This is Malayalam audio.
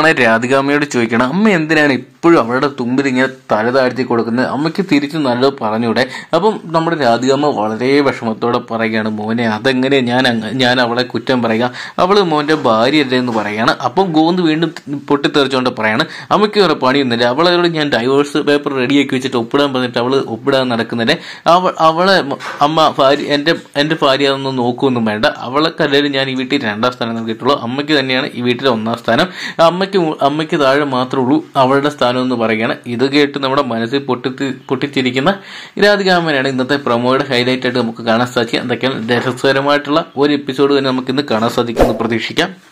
ആണ് രാധികാമ്മയോട് ചോദിക്കണം അമ്മ എന്തിനാണ് ഇപ്പോഴും അവരുടെ തുമ്പിൽ ഇങ്ങനെ തല താഴ്ത്തി കൊടുക്കുന്നത് അമ്മയ്ക്ക് തിരിച്ച് നല്ലത് പറഞ്ഞൂടെ അപ്പം നമ്മുടെ രാധികാമ്മ വളരെ വിഷമത്തോടെ പറയുകയാണ് മോനെ അതെങ്ങനെ ഞാൻ ഞാൻ അവളെ കുറ്റം പറയുക അവൾ മോൻ്റെ അല്ലേ എന്ന് പറയുകയാണ് അപ്പം ഗോന്ത് വീണ്ടും പൊട്ടിത്തെറിച്ചുകൊണ്ട് പറയാണ് അമ്മയ്ക്ക് വേറെ പണിയൊന്നുമില്ല അവളോട് ഞാൻ ഡൈവോഴ്സ് പേപ്പർ റെഡിയാക്കി വെച്ചിട്ട് ഒപ്പിടാൻ പറഞ്ഞിട്ട് അവൾ ഒപ്പിടാൻ നടക്കുന്നില്ലേ അവൾ അവളെ അമ്മ ഭാര്യ എൻ്റെ എൻ്റെ ഭാര്യ അതൊന്നും നോക്കുമൊന്നും വേണ്ട അവളെ കല്ലേലും ഞാൻ ഈ വീട്ടിൽ രണ്ടാം സ്ഥാനം നൽകിയിട്ടുള്ളൂ അമ്മയ്ക്ക് തന്നെയാണ് ഈ വീട്ടിലെ ഒന്നാം സ്ഥാനം അമ്മ അമ്മയ്ക്ക് അമ്മയ്ക്ക് താഴെ മാത്രമേ ഉള്ളൂ അവളുടെ സ്ഥാനം എന്ന് പറയുകയാണ് ഇത് കേട്ട് നമ്മുടെ മനസ്സിൽ പൊട്ടി പൊട്ടിച്ചിരിക്കുന്ന രാധികാമനാണ് ഇന്നത്തെ പ്രൊമോയുടെ ഹൈലൈറ്റ് ആയിട്ട് നമുക്ക് കാണാൻ സാധിക്കുക എന്തൊക്കെയാണ് രസകരമായിട്ടുള്ള ഒരു എപ്പിസോഡ് തന്നെ നമുക്ക് ഇന്ന് കാണാൻ സാധിക്കുമെന്ന് പ്രതീക്ഷിക്കാം